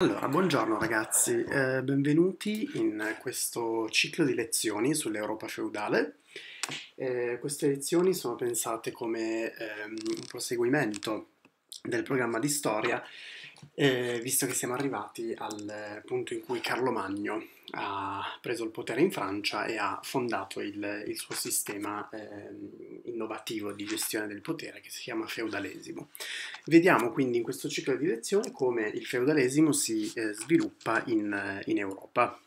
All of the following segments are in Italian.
Allora, buongiorno ragazzi, eh, benvenuti in questo ciclo di lezioni sull'Europa feudale. Eh, queste lezioni sono pensate come ehm, un proseguimento del programma di storia eh, visto che siamo arrivati al punto in cui Carlo Magno ha preso il potere in Francia e ha fondato il, il suo sistema eh, innovativo di gestione del potere che si chiama feudalesimo. Vediamo quindi in questo ciclo di lezioni come il feudalesimo si eh, sviluppa in, in Europa.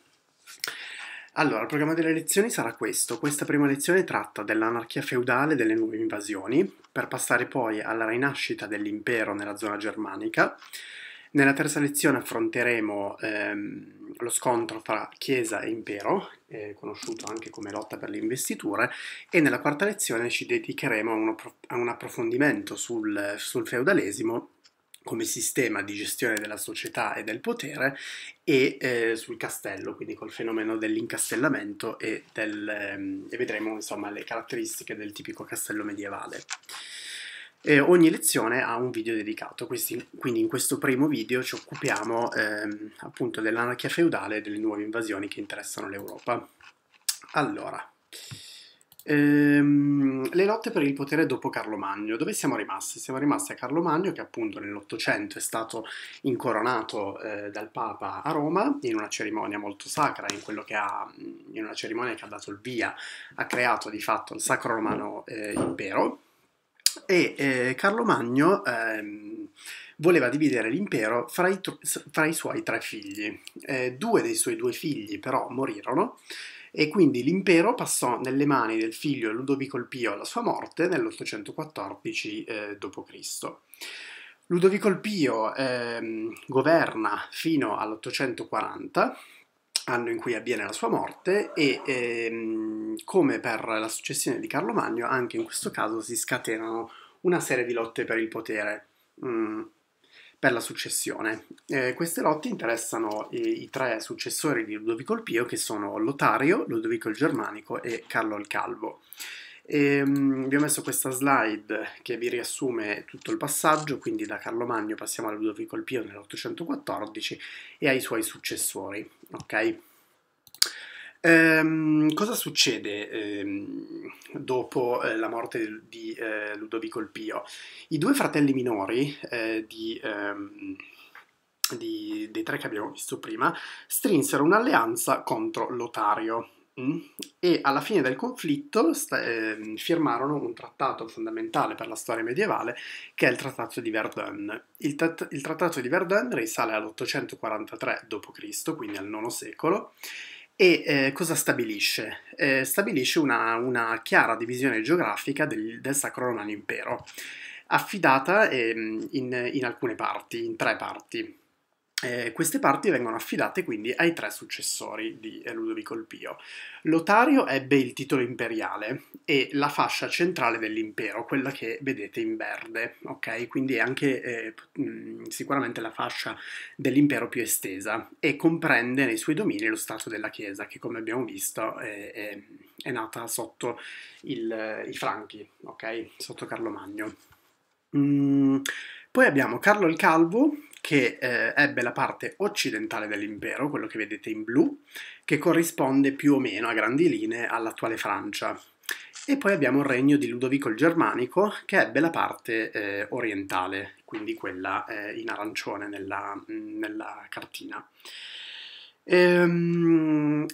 Allora, il programma delle lezioni sarà questo. Questa prima lezione tratta dell'anarchia feudale e delle nuove invasioni, per passare poi alla rinascita dell'impero nella zona germanica, nella terza lezione affronteremo ehm, lo scontro tra Chiesa e Impero, eh, conosciuto anche come lotta per le investiture, e nella quarta lezione ci dedicheremo a un, a un approfondimento sul, sul feudalesimo come sistema di gestione della società e del potere e eh, sul castello, quindi col fenomeno dell'incastellamento e, del, ehm, e vedremo insomma le caratteristiche del tipico castello medievale. Eh, ogni lezione ha un video dedicato, quindi in questo primo video ci occupiamo ehm, appunto dell'anarchia feudale e delle nuove invasioni che interessano l'Europa. Allora, ehm, le lotte per il potere dopo Carlo Magno, dove siamo rimasti? Siamo rimasti a Carlo Magno che appunto nell'Ottocento è stato incoronato eh, dal Papa a Roma in una cerimonia molto sacra, in, ha, in, una cerimonia che ha dato il via, ha creato di fatto il Sacro Romano eh, Impero e eh, Carlo Magno ehm, voleva dividere l'impero fra i, fra i suoi tre figli. Eh, due dei suoi due figli però morirono e quindi l'impero passò nelle mani del figlio Ludovico il Pio alla sua morte nell'814 eh, d.C. Ludovico il Pio eh, governa fino all'840 anno in cui avviene la sua morte e ehm, come per la successione di Carlo Magno, anche in questo caso si scatenano una serie di lotte per il potere, mh, mm, per la successione. Eh, queste lotte interessano i, i, tre successori di Ludovico il Pio, che sono Lotario, Ludovico il Germanico e Carlo il Calvo. E, um, vi ho messo questa slide che vi riassume tutto il passaggio, quindi da Carlo Magno passiamo a Ludovico il Pio nell'814 e ai suoi successori. Ok? Ehm, cosa succede ehm, dopo eh, la morte di eh, Ludovico il Pio? I due fratelli minori eh, di, ehm, di, dei tre che abbiamo visto prima strinsero un'alleanza contro Lotario, e alla fine del conflitto sta, eh, firmarono un trattato fondamentale per la storia medievale che è il Trattato di Verdun. Il, tat- il Trattato di Verdun risale all'843 d.C., quindi al IX secolo, e eh, cosa stabilisce? Eh, stabilisce una, una, chiara divisione geografica del, del Sacro Romano Impero, affidata ehm, in, in alcune parti, in tre parti. Eh, queste parti vengono affidate quindi ai tre successori di eh, Ludovico il Pio. Lotario ebbe il titolo imperiale e la fascia centrale dell'impero, quella che vedete in verde, ok? Quindi è anche eh, mm, sicuramente la fascia dell'impero più estesa e comprende nei suoi domini lo stato della Chiesa, che come abbiamo visto è, è, è nata sotto il, i Franchi, ok? Sotto Carlo Magno. Mm, poi abbiamo Carlo il Calvo, che eh, ebbe la parte occidentale dell'impero, quello che vedete in blu, che corrisponde più o meno a grandi linee all'attuale Francia. E poi abbiamo il regno di Ludovico il Germanico, che ebbe la parte eh, orientale, quindi quella eh, in arancione nella, nella cartina. Ehm,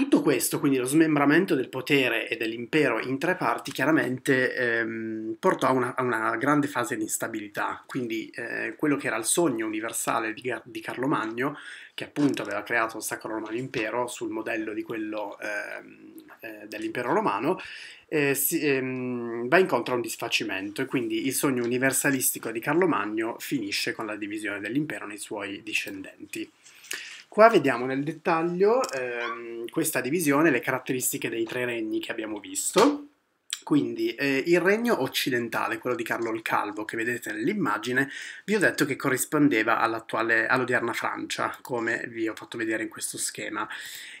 tutto questo, quindi lo smembramento del potere e dell'impero in tre parti, chiaramente ehm, portò a una, a una, grande fase di instabilità, quindi eh, quello che era il sogno universale di, di, Carlo Magno, che appunto aveva creato il Sacro Romano Impero sul modello di quello ehm, eh, dell'impero romano, eh, si, ehm, va incontro a un disfacimento e quindi il sogno universalistico di Carlo Magno finisce con la divisione dell'impero nei suoi discendenti. Qua vediamo nel dettaglio ehm, questa divisione, le caratteristiche dei tre regni che abbiamo visto. Quindi eh, il regno occidentale, quello di Carlo il Calvo che vedete nell'immagine, vi ho detto che corrispondeva all'attuale, all'odierna Francia, come vi ho fatto vedere in questo schema.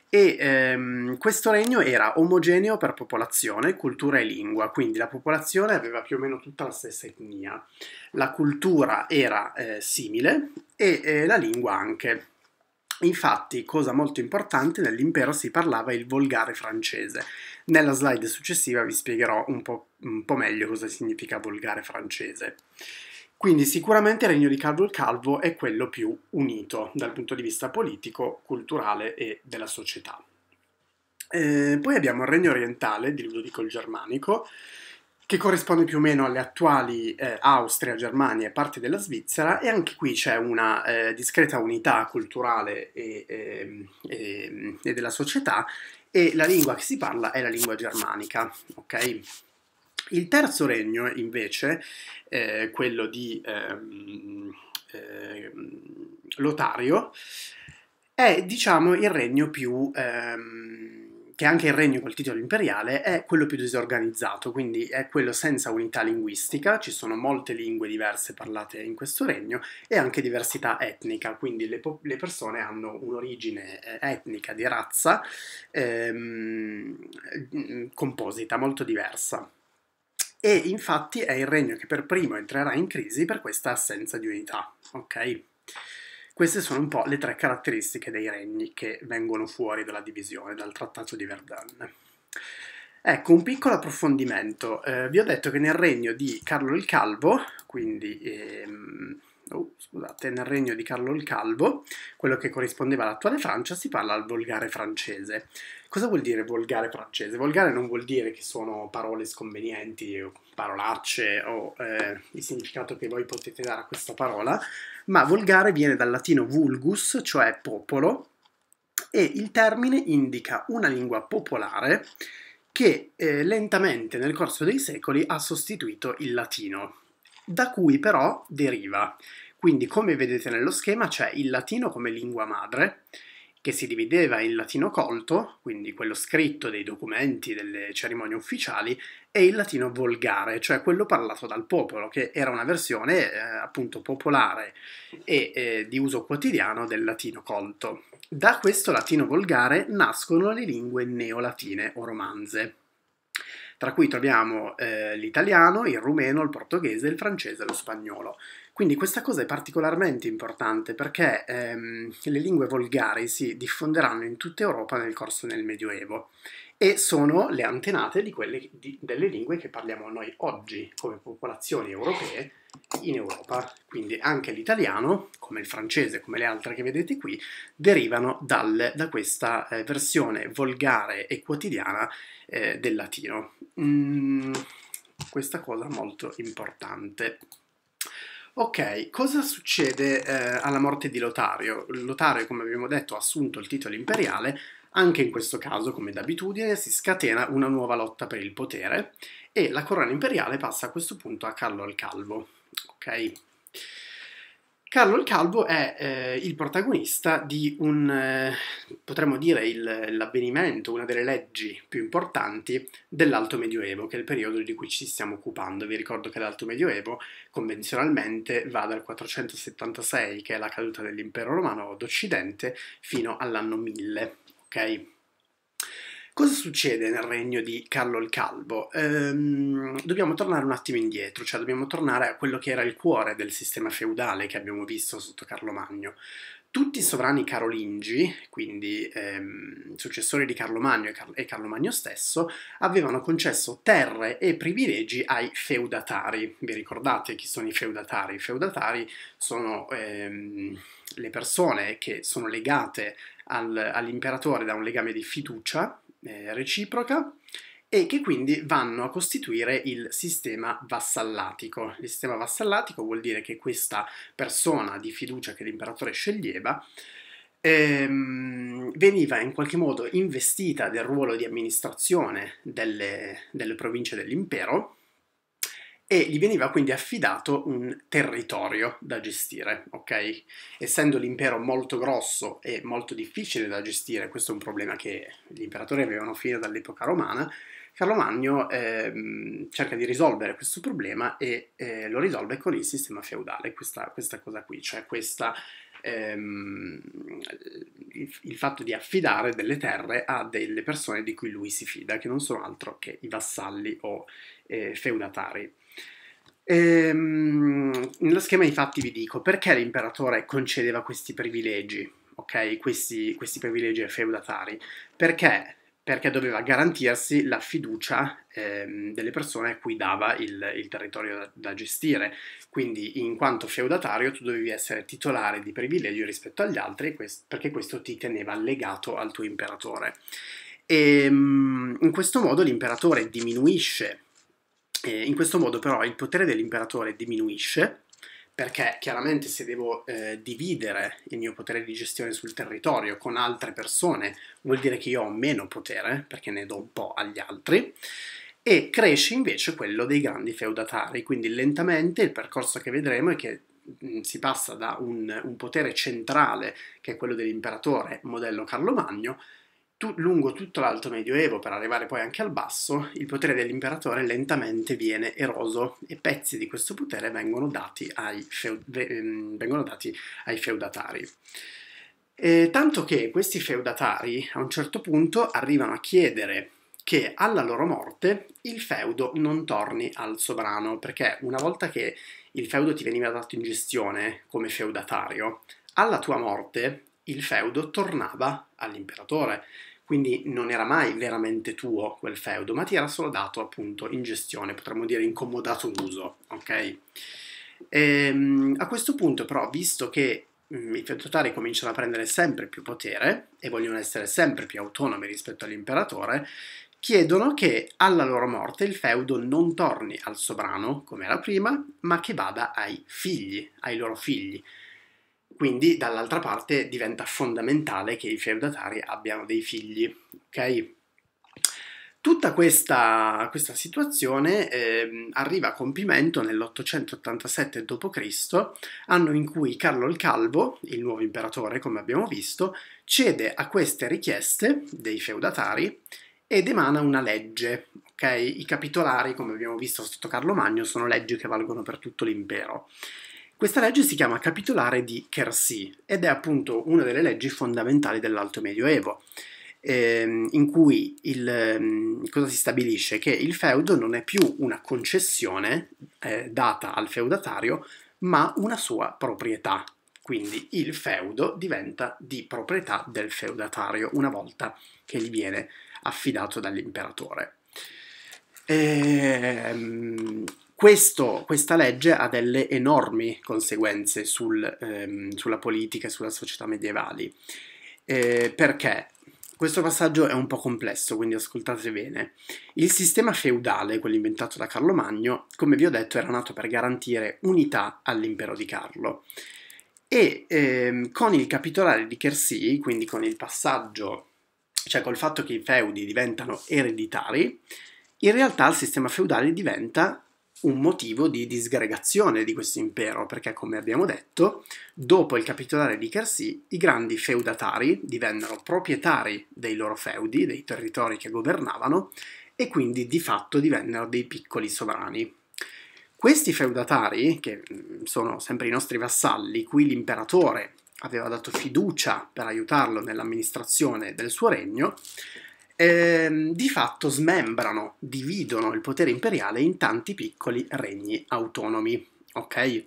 E ehm, questo regno era omogeneo per popolazione, cultura e lingua, quindi la popolazione aveva più o meno tutta la stessa etnia, la cultura era eh, simile e eh, la lingua anche. Infatti, cosa molto importante, nell'impero si parlava il volgare francese. Nella slide successiva vi spiegherò un po', un po meglio cosa significa volgare francese. Quindi sicuramente il regno di Carlo il Calvo è quello più unito dal punto di vista politico, culturale e della società. Eh, poi abbiamo il regno orientale di Ludovico il Germanico, che corrisponde più o meno alle attuali eh, Austria, Germania e parte della Svizzera, e anche qui c'è una eh, discreta unità culturale e, e, ehm, e, e, della società, e la lingua che si parla è la lingua germanica, ok? Il terzo regno, invece, eh, quello di ehm, ehm, Lotario, è, diciamo, il regno più... Ehm, che anche il regno col titolo imperiale è quello più disorganizzato, quindi è quello senza unità linguistica, ci sono molte lingue diverse parlate in questo regno e anche diversità etnica, quindi le, po- le persone hanno un'origine eh, etnica di razza ehm, mm, composita, molto diversa. E infatti è il regno che per primo entrerà in crisi per questa assenza di unità, ok? Queste sono un po' le tre caratteristiche dei regni che vengono fuori dalla divisione, dal Trattato di Verdun. Ecco, un piccolo approfondimento. Eh, vi ho detto che nel regno di Carlo il Calvo, quindi ehm, oh, scusate, nel regno di Carlo il Calvo, quello che corrispondeva all'attuale Francia, si parla al volgare francese. Cosa vuol dire volgare francese? Volgare non vuol dire che sono parole sconvenienti o parolacce o eh, il significato che voi potete dare a questa parola, ma volgare viene dal latino vulgus, cioè popolo, e il termine indica una lingua popolare che eh, lentamente nel corso dei secoli ha sostituito il latino, da cui però deriva. Quindi come vedete nello schema c'è il latino come lingua madre, che si divideva in latino colto, quindi quello scritto dei documenti, delle cerimonie ufficiali, e il latino volgare, cioè quello parlato dal popolo, che era una versione eh, appunto popolare e eh, di uso quotidiano del latino colto. Da questo latino volgare nascono le lingue neolatine o romanze, tra cui troviamo eh, l'italiano, il rumeno, il portoghese, il francese e lo spagnolo. Quindi questa cosa è particolarmente importante perché ehm, le lingue volgari si diffonderanno in tutta Europa nel corso del Medioevo e sono le antenate di quelle, di, delle lingue che parliamo noi oggi come popolazioni europee in Europa. Quindi anche l'italiano, come il francese, come le altre che vedete qui, derivano dal, da questa eh, versione volgare e quotidiana eh, del latino. Mm, questa cosa molto importante. Ok, cosa succede eh, alla morte di Lotario? Lotario, come abbiamo detto, ha assunto il titolo imperiale, anche in questo caso, come d'abitudine, si scatena una nuova lotta per il potere e la corona imperiale passa a questo punto a Carlo il Calvo. Okay. Carlo il Calvo è eh, il protagonista di un, eh, potremmo dire, l'avvenimento, una delle leggi più importanti dell'Alto Medioevo, che è il periodo di cui ci stiamo occupando. Vi ricordo che l'Alto Medioevo convenzionalmente va dal 476, che è la caduta dell'Impero Romano d'Occidente, fino all'anno 1000 ok? Cosa succede nel regno di Carlo il Calvo? Ehm, dobbiamo tornare un attimo indietro, cioè dobbiamo tornare a quello che era il cuore del sistema feudale che abbiamo visto sotto Carlo Magno. Tutti i sovrani carolingi, quindi ehm, successori di Carlo Magno e, Car- e Carlo Magno stesso, avevano concesso terre e privilegi ai feudatari. Vi ricordate chi sono i feudatari? I feudatari sono ehm, le persone che sono legate al, all'imperatore da un legame di fiducia eh, reciproca e che quindi vanno a costituire il sistema vassallatico. Il sistema vassallatico vuol dire che questa persona di fiducia che l'imperatore sceglieva ehm, veniva in qualche modo investita del ruolo di amministrazione delle, delle province dell'impero e gli veniva quindi affidato un territorio da gestire, ok? Essendo l'impero molto grosso e molto difficile da gestire, questo è un problema che gli imperatori avevano fino dall'epoca romana, Carlo Magno eh, cerca di risolvere questo problema e eh, lo risolve con il sistema feudale, questa, questa cosa qui, cioè questa, ehm, il, il fatto di affidare delle terre a delle persone di cui lui si fida, che non sono altro che i vassalli o eh, feudatari. Ehm, nello schema di fatti vi dico perché l'imperatore concedeva questi privilegi, ok? Questi, questi privilegi ai feudatari. Perché? Perché doveva garantirsi la fiducia ehm, delle persone a cui dava il, il territorio da, da, gestire. Quindi, in quanto feudatario, tu dovevi essere titolare di privilegio rispetto agli altri, quest- perché questo ti teneva legato al tuo imperatore. E, ehm, in questo modo l'imperatore diminuisce eh, in questo modo però il potere dell'imperatore diminuisce perché chiaramente se devo eh, dividere il mio potere di gestione sul territorio con altre persone vuol dire che io ho meno potere perché ne do un po' agli altri e cresce invece quello dei grandi feudatari, quindi lentamente il percorso che vedremo è che mm, si passa da un, un potere centrale, che è quello dell'imperatore modello Carlo Magno, tu- lungo tutto l'alto medioevo, per arrivare poi anche al basso, il potere dell'imperatore lentamente viene eroso e pezzi di questo potere vengono dati ai, feud- ehm, vengono dati ai feudatari. E tanto che questi feudatari a un certo punto arrivano a chiedere che alla loro morte il feudo non torni al sovrano, perché una volta che il feudo ti veniva dato in gestione come feudatario, alla tua morte il feudo tornava all'imperatore quindi non era mai veramente tuo quel feudo, ma ti era solo dato appunto in gestione, potremmo dire incomodato uso, ok? E, ehm, a questo punto però, visto che mm, i feudatari cominciano a prendere sempre più potere e vogliono essere sempre più autonomi rispetto all'imperatore, chiedono che alla loro morte il feudo non torni al sovrano come era prima, ma che vada ai figli, ai loro figli, quindi dall'altra parte diventa fondamentale che i feudatari abbiano dei figli, ok? Tutta questa, questa situazione eh, arriva a compimento nell'887 d.C., anno in cui Carlo il Calvo, il nuovo imperatore come abbiamo visto, cede a queste richieste dei feudatari ed emana una legge. Okay? I capitolari, come abbiamo visto sotto Carlo Magno, sono leggi che valgono per tutto l'impero. Questa legge si chiama capitolare di Kersey ed è appunto una delle leggi fondamentali dell'Alto Medioevo, ehm, in cui il, ehm, cosa si stabilisce? Che il feudo non è più una concessione eh, data al feudatario, ma una sua proprietà. Quindi il feudo diventa di proprietà del feudatario una volta che gli viene affidato dall'imperatore. Ehm, questo, questa legge ha delle enormi conseguenze sul, ehm, sulla politica e sulla società medievali. Eh, perché? Questo passaggio è un po' complesso, quindi ascoltate bene. Il sistema feudale, quello inventato da Carlo Magno, come vi ho detto, era nato per garantire unità all'impero di Carlo. E ehm, con il capitolare di Chersi, quindi con il passaggio, cioè col fatto che i feudi diventano ereditari, in realtà il sistema feudale diventa un motivo di disgregazione di questo impero, perché come abbiamo detto, dopo il capitolare di Carsi, i grandi feudatari divennero proprietari dei loro feudi, dei territori che governavano, e quindi di fatto divennero dei piccoli sovrani. Questi feudatari, che mm, sono sempre i nostri vassalli, cui l'imperatore aveva dato fiducia per aiutarlo nell'amministrazione del suo regno, ehm, di fatto smembrano, dividono il potere imperiale in tanti piccoli regni autonomi. Ok?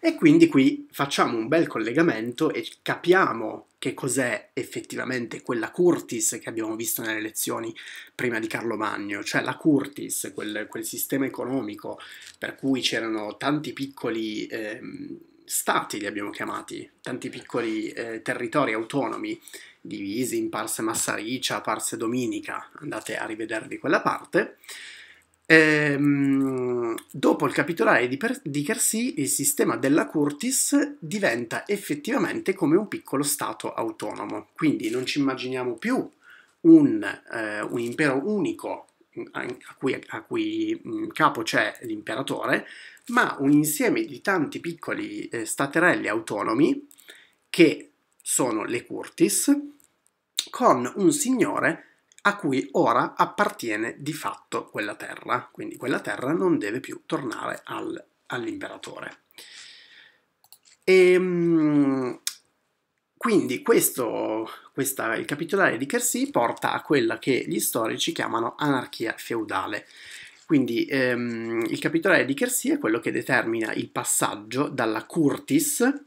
E quindi qui facciamo un bel collegamento e capiamo che cos'è effettivamente quella Curtis che abbiamo visto nelle lezioni prima di Carlo Magno, cioè la Curtis, quel, quel sistema economico per cui c'erano tanti piccoli... Ehm, stati li abbiamo chiamati, tanti piccoli eh, territori autonomi divisi in Parse Massaricia, Parse Dominica, andate a rivedervi quella parte. Ehm, dopo il capitolare di, per- di Kersi, il sistema della Curtis diventa effettivamente come un piccolo stato autonomo, quindi non ci immaginiamo più un, eh, un impero unico a cui, a cui, mm, capo c'è l'imperatore, ma un insieme di tanti piccoli eh, staterelli autonomi che sono le Curtis, con un signore a cui ora appartiene di fatto quella terra, quindi quella terra non deve più tornare al, all'imperatore. E, ehm, quindi questo, questa, il capitolare di Kersi porta a quella che gli storici chiamano anarchia feudale, quindi ehm, il capitolare di Kersi è quello che determina il passaggio dalla Curtis,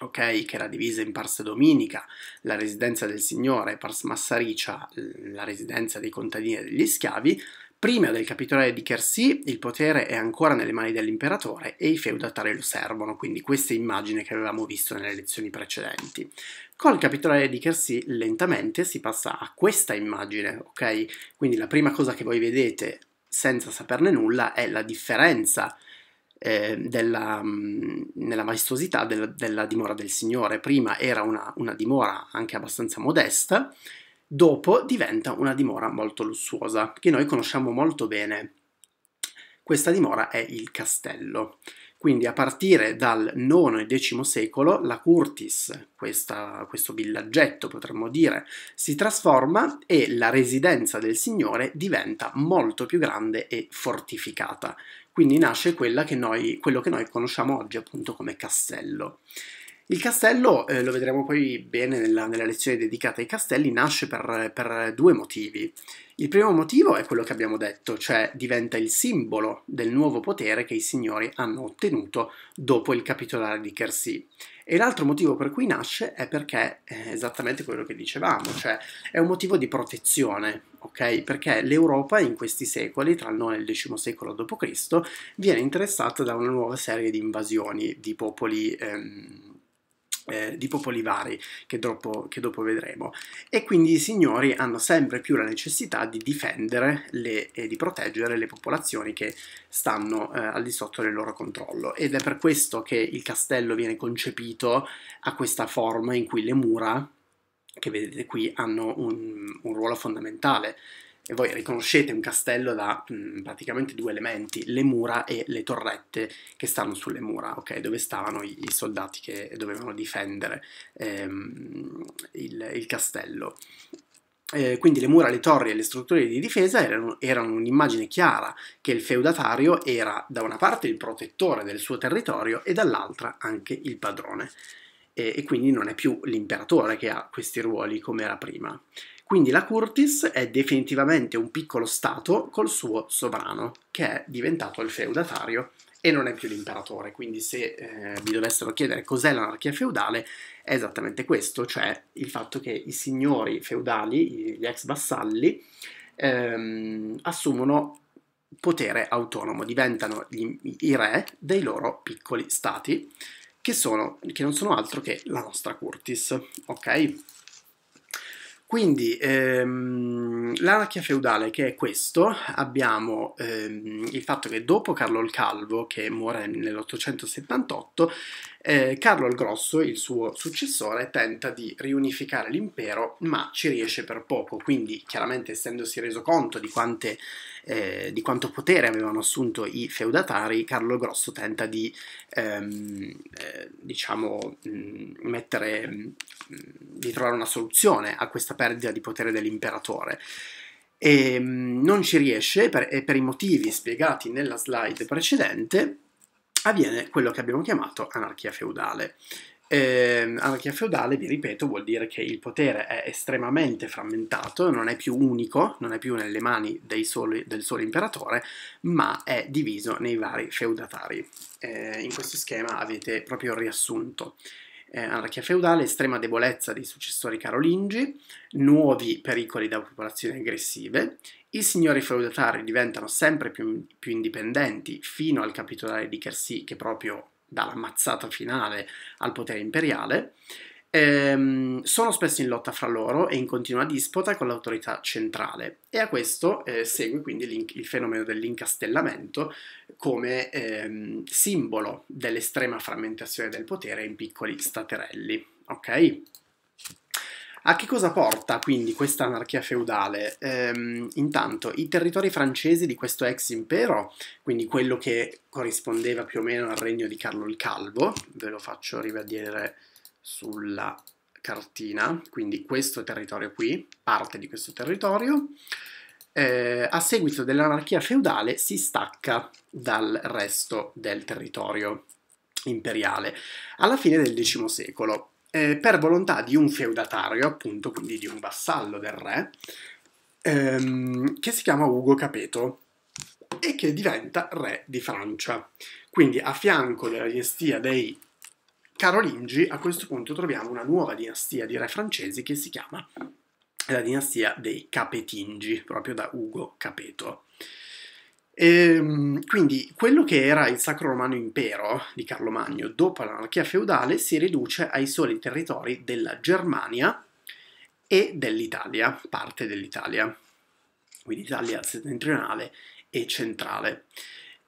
Okay, che era divisa in Pars Dominica, la residenza del Signore, Pars Massaricia, la residenza dei contadini e degli schiavi, prima del capitolare di Kersi il potere è ancora nelle mani dell'imperatore e i feudatari lo servono, quindi questa è immagine che avevamo visto nelle lezioni precedenti. Col capitolare di Kersi lentamente si passa a questa immagine, ok? Quindi la prima cosa che voi vedete senza saperne nulla è la differenza eh, della, mh, mhmm, nella maestosità della, della, dimora del Signore. Prima era una, una dimora anche abbastanza modesta, dopo diventa una dimora molto lussuosa, che noi conosciamo molto bene. Questa dimora è il castello. Quindi a partire dal IX e X secolo la Curtis, questa, questo villaggetto potremmo dire, si trasforma e la residenza del signore diventa molto più grande e fortificata. Quindi nasce che noi, quello che noi conosciamo oggi appunto come castello. Il castello, eh, lo vedremo poi bene nella, nella, lezione dedicata ai castelli, nasce per, per due motivi. Il primo motivo è quello che abbiamo detto, cioè diventa il simbolo del nuovo potere che i signori hanno ottenuto dopo il capitolare di Kersi. E l'altro motivo per cui nasce è perché è esattamente quello che dicevamo, cioè è un motivo di protezione, ok? Perché l'Europa in questi secoli, tra il 9 e il X secolo d.C., viene interessata da una nuova serie di invasioni di popoli ehm, eh, di popoli vari che dopo, che dopo, vedremo e quindi i signori hanno sempre più la necessità di difendere le, e di proteggere le popolazioni che stanno eh, al di sotto del loro controllo ed è per questo che il castello viene concepito a questa forma in cui le mura che vedete qui hanno un, un ruolo fondamentale e voi riconoscete un castello da mh, mm, praticamente due elementi, le mura e le torrette che stanno sulle mura, okay? dove stavano i, i, soldati che dovevano difendere ehm, il, il castello. Eh, quindi le mura, le torri e le strutture di difesa erano, erano un'immagine chiara che il feudatario era da una parte il protettore del suo territorio e dall'altra anche il padrone. E, e quindi non è più l'imperatore che ha questi ruoli come era prima. Quindi la Curtis è definitivamente un piccolo stato col suo sovrano, che è diventato il feudatario e non è più l'imperatore. Quindi se eh, vi dovessero chiedere cos'è l'anarchia feudale, è esattamente questo, cioè il fatto che i signori feudali, gli ex vassalli, ehm, assumono potere autonomo, diventano gli, i re dei loro piccoli stati, che, sono, che non sono altro che la nostra Curtis, ok? Quindi ehm, l'anarchia feudale che è questo, abbiamo ehm, il fatto che dopo Carlo il Calvo che muore nell'878 eh, Carlo il Grosso, il suo successore, tenta di riunificare l'impero, ma ci riesce per poco, quindi chiaramente essendosi reso conto di, quante, eh, di quanto potere avevano assunto i feudatari, Carlo il Grosso tenta di, ehm, eh, diciamo, mh, mm, mettere, mh, mm, di trovare una soluzione a questa perdita di potere dell'imperatore e ehm, non ci riesce per, per, i motivi spiegati nella slide precedente avviene quello che abbiamo chiamato anarchia feudale. Eh, anarchia feudale, vi ripeto, vuol dire che il potere è estremamente frammentato, non è più unico, non è più nelle mani soli, del solo imperatore, ma è diviso nei vari feudatari. Eh, in questo schema avete proprio il riassunto eh, anarchia feudale, estrema debolezza dei successori carolingi, nuovi pericoli da popolazioni aggressive, i signori feudatari diventano sempre più, più indipendenti fino al capitolare di Kersey che proprio dà la mazzata finale al potere imperiale, ehm, sono spesso in lotta fra loro e in continua disputa con l'autorità centrale e a questo eh, segue quindi il fenomeno dell'incastellamento come ehm, simbolo dell'estrema frammentazione del potere in piccoli staterelli. Ok? A che cosa porta quindi questa anarchia feudale? Ehm, intanto i territori francesi di questo ex impero, quindi quello che corrispondeva più o meno al regno di Carlo il Calvo, ve lo faccio ribadire sulla cartina, quindi questo territorio qui, parte di questo territorio, eh, a seguito dell'anarchia feudale si stacca dal resto del territorio imperiale alla fine del X secolo. Eh, per volontà di un feudatario, appunto, quindi di un vassallo del re, ehm, che si chiama Ugo Capeto e che diventa re di Francia. Quindi a fianco della dinastia dei carolingi, a questo punto troviamo una nuova dinastia di re francesi che si chiama la dinastia dei Capetingi, proprio da Ugo Capeto. E, ehm, quindi quello che era il Sacro Romano Impero di Carlo Magno dopo l'anarchia feudale si riduce ai soli territori della Germania e dell'Italia, parte dell'Italia, quindi Italia settentrionale e centrale.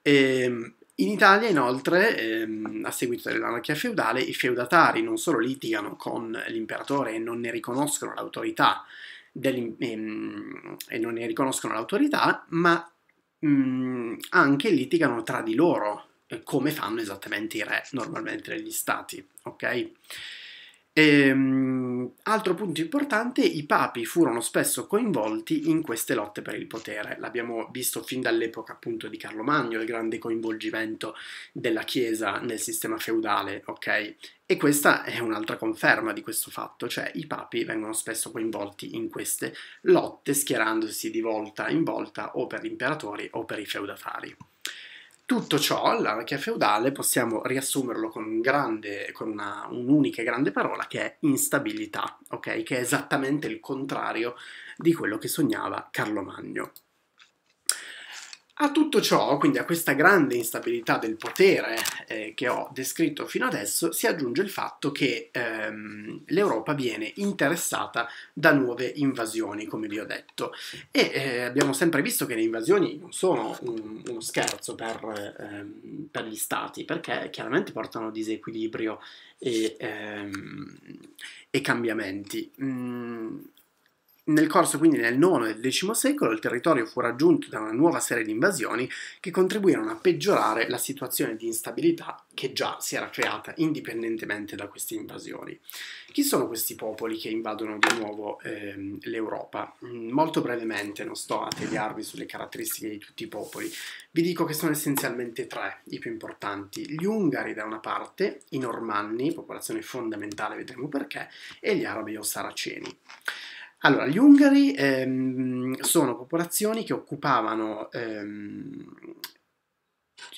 E, ehm, in Italia, inoltre, ehm, a seguito dell'anarchia feudale, i feudatari non solo litigano con l'imperatore e non ne riconoscono l'autorità, ehm, ne riconoscono l'autorità ma mh, mm, anche litigano tra di loro, eh, come fanno esattamente i re normalmente negli stati, ok? Ehm, altro punto importante, i papi furono spesso coinvolti in queste lotte per il potere. L'abbiamo visto fin dall'epoca appunto di Carlo Magno, il grande coinvolgimento della Chiesa nel sistema feudale, ok? E questa è un'altra conferma di questo fatto, cioè i papi vengono spesso coinvolti in queste lotte, schierandosi di volta in volta o per gli imperatori o per i feudatari. Tutto ciò, l'anarchia feudale, possiamo riassumerlo con, un grande, con una, un'unica grande parola che è instabilità, okay? che è esattamente il contrario di quello che sognava Carlo Magno. A tutto ciò, quindi a questa grande instabilità del potere eh, che ho descritto fino adesso, si aggiunge il fatto che ehm, l'Europa viene interessata da nuove invasioni, come vi ho detto. E eh, abbiamo sempre visto che le invasioni non sono un, uno scherzo per, ehm, per, gli stati, perché chiaramente portano disequilibrio e, ehm, e cambiamenti. Mm nel corso quindi del IX e X secolo il territorio fu raggiunto da una nuova serie di invasioni che contribuirono a peggiorare la situazione di instabilità che già si era creata indipendentemente da queste invasioni. Chi sono questi popoli che invadono di nuovo ehm, l'Europa? Mm, molto brevemente, non sto a tediarvi sulle caratteristiche di tutti i popoli, vi dico che sono essenzialmente tre i più importanti, gli Ungari da una parte, i Normanni, popolazione fondamentale, vedremo perché, e gli Arabi o Saraceni. Allora, gli Ungari ehm, sono popolazioni che occupavano ehm,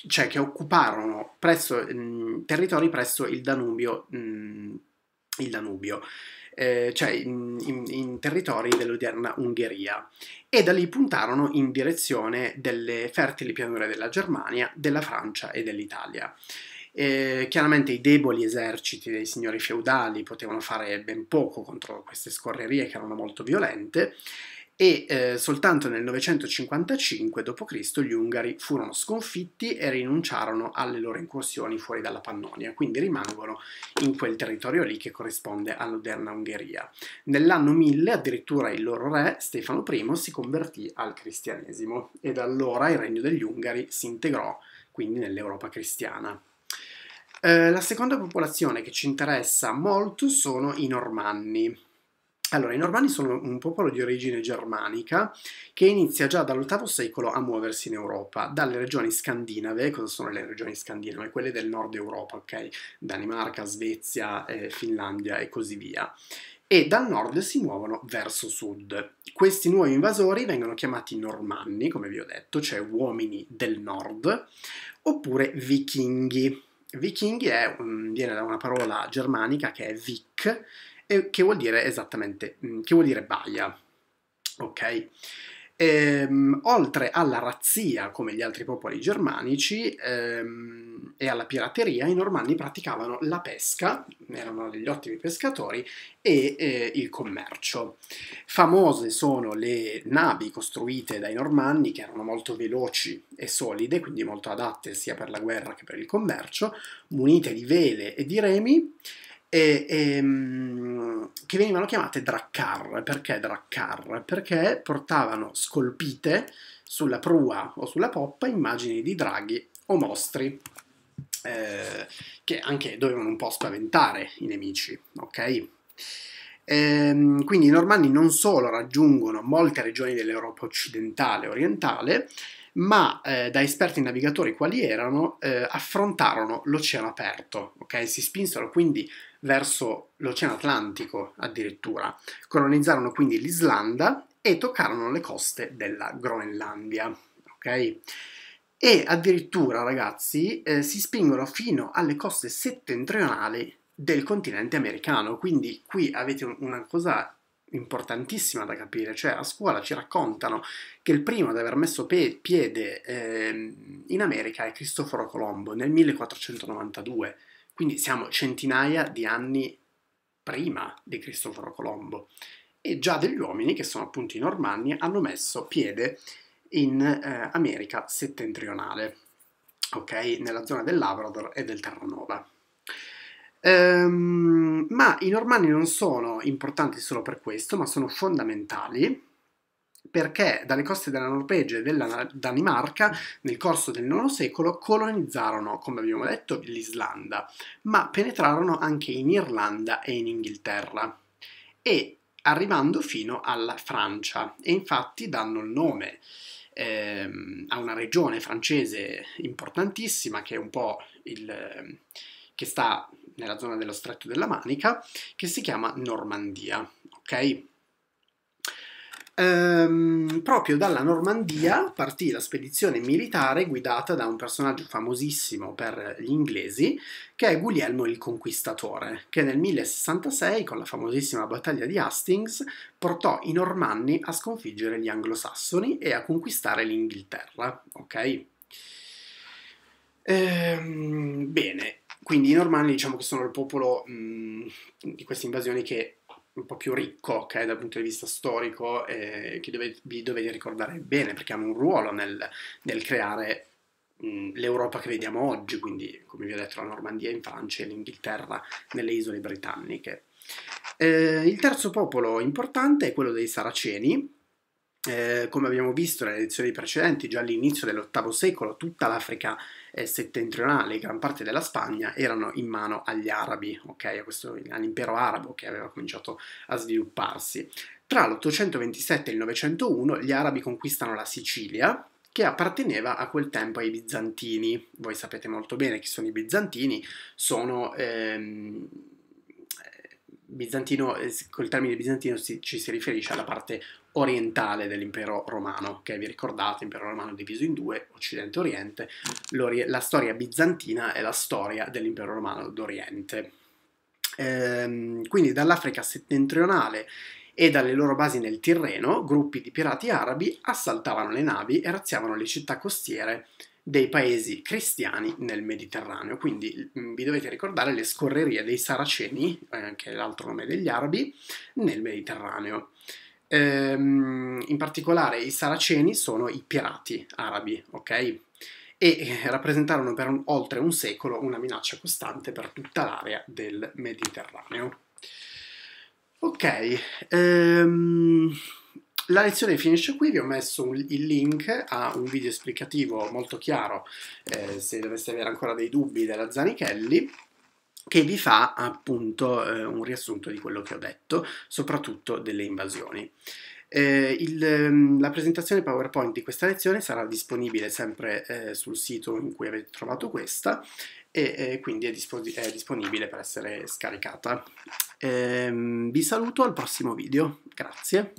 cioè che occuparono presso, mh, ehm, territori presso il Danubio, mh, mm, il Danubio eh, cioè in, in, in, territori dell'odierna Ungheria, e da lì puntarono in direzione delle fertili pianure della Germania, della Francia e dell'Italia. Eh, chiaramente i deboli eserciti dei signori feudali potevano fare ben poco contro queste scorrerie che erano molto violente e eh, soltanto nel 955 d.C. gli Ungari furono sconfitti e rinunciarono alle loro incursioni fuori dalla Pannonia, quindi rimangono in quel territorio lì che corrisponde all'odierna Ungheria. Nell'anno 1000 addirittura il loro re, Stefano I, si convertì al cristianesimo e da allora il regno degli Ungari si integrò quindi nell'Europa cristiana. Eh, la seconda popolazione che ci interessa molto sono i Normanni. Allora, i Normanni sono un popolo di origine germanica che inizia già dall'VIII secolo a muoversi in Europa, dalle regioni scandinave, cosa sono le regioni scandinave? Quelle del nord Europa, ok? Danimarca, Svezia, eh, Finlandia e così via. E dal nord si muovono verso sud. Questi nuovi invasori vengono chiamati Normanni, come vi ho detto, cioè uomini del nord, oppure vichinghi Vichinghi è, viene da una parola germanica che è vic, che vuol dire esattamente, mm, che vuol dire baia, ok? Ehm, oltre alla razzia, come gli altri popoli germanici, ehm, e alla pirateria, i normanni praticavano la pesca, erano degli ottimi pescatori, e eh, il commercio. Famose sono le navi costruite dai normanni, che erano molto veloci e solide, quindi molto adatte sia per la guerra che per il commercio, munite di vele e di remi, e, e, ehm, che venivano chiamate draccar. Perché draccar? Perché portavano scolpite sulla prua o sulla poppa immagini di draghi o mostri. Eh, che anche dovevano un po' spaventare i nemici, ok? Ehm, quindi i normanni non solo raggiungono molte regioni dell'Europa occidentale e orientale, ma eh, da esperti navigatori quali erano, eh, affrontarono l'oceano aperto, ok? Si spinsero quindi verso l'Oceano Atlantico addirittura. Colonizzarono quindi l'Islanda e toccarono le coste della Groenlandia. Ok? E addirittura, ragazzi, eh, si spingono fino alle coste settentrionali del continente americano. Quindi qui avete un, una cosa importantissima da capire, cioè a scuola ci raccontano che il primo ad aver messo piede eh, in America è Cristoforo Colombo nel 1492 quindi siamo centinaia di anni prima di Cristoforo Colombo e già degli uomini che sono appunto i normanni hanno messo piede in eh, America settentrionale, ok? Nella zona del Labrador e del Terranova. Ehm, ma i normanni non sono importanti solo per questo, ma sono fondamentali perché dalle coste della Norvegia e della Danimarca nel corso del IX secolo colonizzarono, come abbiamo detto, l'Islanda, ma penetrarono anche in Irlanda e in Inghilterra, e arrivando fino alla Francia, e infatti danno il nome ehm, a una regione francese importantissima che è un po' il che sta nella zona dello stretto della Manica, che si chiama Normandia, ok? ehm, proprio dalla Normandia partì la spedizione militare guidata da un personaggio famosissimo per gli inglesi, che è Guglielmo il Conquistatore, che nel 1066, con la famosissima battaglia di Hastings, portò i normanni a sconfiggere gli anglosassoni e a conquistare l'Inghilterra, ok? Ehm, bene, quindi i normanni diciamo che sono il popolo mh, mm, di queste invasioni che un po' più ricco, ok, dal punto di vista storico, eh, che dove, vi dovete ricordare bene, perché hanno un ruolo nel, nel creare mh, l'Europa che vediamo oggi, quindi come vi ho detto la Normandia in Francia e l'Inghilterra nelle isole britanniche. Eh, il terzo popolo importante è quello dei Saraceni, eh, come abbiamo visto nelle lezioni precedenti, già all'inizio dell'VIII secolo, tutta l'Africa eh, settentrionale gran parte della Spagna erano in mano agli arabi, okay? questo, all'impero arabo che aveva cominciato a svilupparsi. Tra l'827 e il 901 gli arabi conquistano la Sicilia, che apparteneva a quel tempo ai bizantini. Voi sapete molto bene chi sono i bizantini, sono... Ehm, eh, bizantino, eh, col termine bizantino ci si riferisce alla parte orientale dell'impero romano, che Vi ricordate, impero romano diviso in due, occidente e oriente, la storia bizantina è la storia dell'impero romano d'oriente. Ehm, quindi dall'Africa settentrionale e dalle loro basi nel Tirreno, gruppi di pirati arabi assaltavano le navi e razziavano le città costiere dei paesi cristiani nel Mediterraneo. Quindi vi dovete ricordare le scorrerie dei Saraceni, eh, che è l'altro nome degli arabi, nel Mediterraneo. Ehm, in particolare i saraceni sono i pirati arabi, ok? E eh, rappresentarono per un, oltre un secolo una minaccia costante per tutta l'area del Mediterraneo. Ok, ehm, la lezione finisce qui, vi ho messo un, il link a un video esplicativo molto chiaro eh, se doveste avere ancora dei dubbi della Zanichelli che vi fa appunto eh, un riassunto di quello che ho detto, soprattutto delle invasioni. Eh, il, ehm, la presentazione PowerPoint di questa lezione sarà disponibile sempre eh, sul sito in cui avete trovato questa e eh, quindi è, dispos- è, disponibile per essere scaricata. Ehm, vi saluto al prossimo video, grazie.